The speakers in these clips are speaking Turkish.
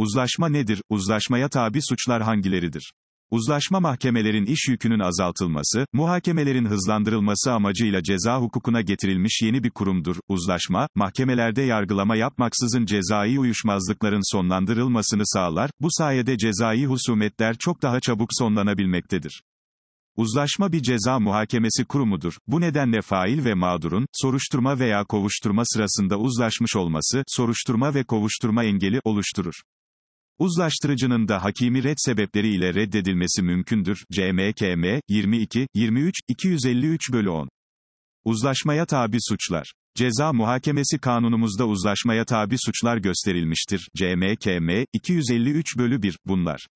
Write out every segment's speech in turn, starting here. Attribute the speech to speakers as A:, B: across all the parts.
A: Uzlaşma nedir? Uzlaşmaya tabi suçlar hangileridir? Uzlaşma mahkemelerin iş yükünün azaltılması, muhakemelerin hızlandırılması amacıyla ceza hukukuna getirilmiş yeni bir kurumdur. Uzlaşma, mahkemelerde yargılama yapmaksızın cezai uyuşmazlıkların sonlandırılmasını sağlar, bu sayede cezai husumetler çok daha çabuk sonlanabilmektedir. Uzlaşma bir ceza muhakemesi kurumudur. Bu nedenle fail ve mağdurun, soruşturma veya kovuşturma sırasında uzlaşmış olması, soruşturma ve kovuşturma engeli, oluşturur. Uzlaştırıcının da hakimi red sebepleriyle reddedilmesi mümkündür. CMKM 22 23 253 bölü 10. Uzlaşmaya tabi suçlar. Ceza muhakemesi kanunumuzda uzlaşmaya tabi suçlar gösterilmiştir. CMKM 253 bölü 1 bunlar.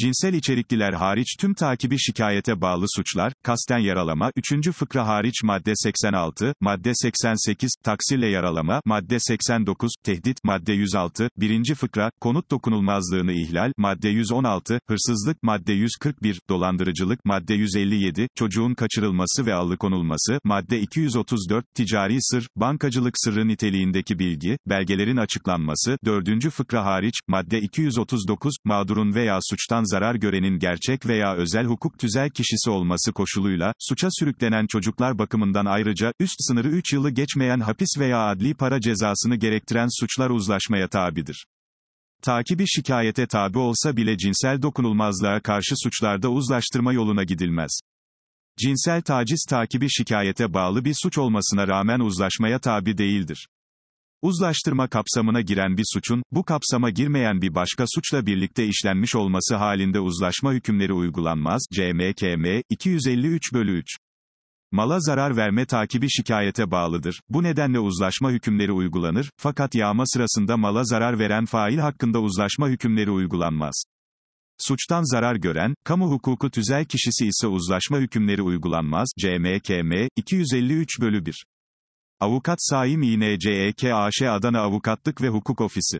A: Cinsel içerikliler hariç tüm takibi şikayete bağlı suçlar, kasten yaralama, 3. fıkra hariç madde 86, madde 88, taksirle yaralama, madde 89, tehdit, madde 106, 1. fıkra, konut dokunulmazlığını ihlal, madde 116, hırsızlık, madde 141, dolandırıcılık, madde 157, çocuğun kaçırılması ve alıkonulması, madde 234, ticari sır, bankacılık sırrı niteliğindeki bilgi, belgelerin açıklanması, 4. fıkra hariç, madde 239, mağdurun veya suçtan suçtan zarar görenin gerçek veya özel hukuk tüzel kişisi olması koşuluyla, suça sürüklenen çocuklar bakımından ayrıca, üst sınırı 3 yılı geçmeyen hapis veya adli para cezasını gerektiren suçlar uzlaşmaya tabidir takibi şikayete tabi olsa bile cinsel dokunulmazlığa karşı suçlarda uzlaştırma yoluna gidilmez. Cinsel taciz takibi şikayete bağlı bir suç olmasına rağmen uzlaşmaya tabi değildir. Uzlaştırma kapsamına giren bir suçun, bu kapsama girmeyen bir başka suçla birlikte işlenmiş olması halinde uzlaşma hükümleri uygulanmaz, CMKM, 253 bölü 3. Mala zarar verme takibi şikayete bağlıdır. Bu nedenle uzlaşma hükümleri uygulanır, fakat yağma sırasında mala zarar veren fail hakkında uzlaşma hükümleri uygulanmaz. Suçtan zarar gören, kamu hukuku tüzel kişisi ise uzlaşma hükümleri uygulanmaz, CMKM, 253 bölü 1. Avukat Saim İNCEK AŞ Adana Avukatlık ve Hukuk Ofisi